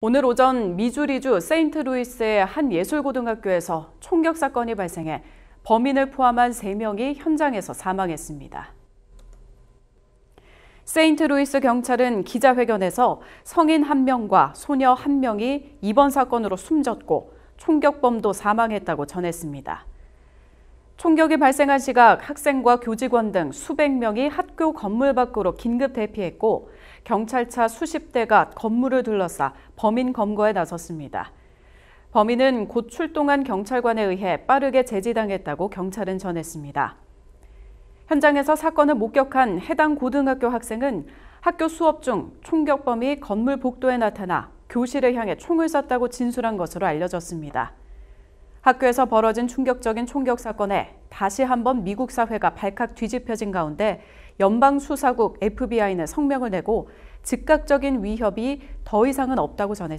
오늘 오전 미주리주 세인트루이스의 한 예술고등학교에서 총격 사건이 발생해 범인을 포함한 3명이 현장에서 사망했습니다. 세인트루이스 경찰은 기자회견에서 성인 1명과 소녀 1명이 이번 사건으로 숨졌고 총격범도 사망했다고 전했습니다. 총격이 발생한 시각 학생과 교직원 등 수백 명이 학교 건물 밖으로 긴급 대피했고 경찰차 수십 대가 건물을 둘러싸 범인 검거에 나섰습니다. 범인은 곧 출동한 경찰관에 의해 빠르게 제지당했다고 경찰은 전했습니다. 현장에서 사건을 목격한 해당 고등학교 학생은 학교 수업 중 총격범이 건물 복도에 나타나 교실을 향해 총을 쐈다고 진술한 것으로 알려졌습니다. 학교에서 벌어진 충격적인 총격 사건에 다시 한번 미국 사회가 발칵 뒤집혀진 가운데 연방수사국 FBI는 성명을 내고 즉각적인 위협이 더 이상은 없다고 전했습니다.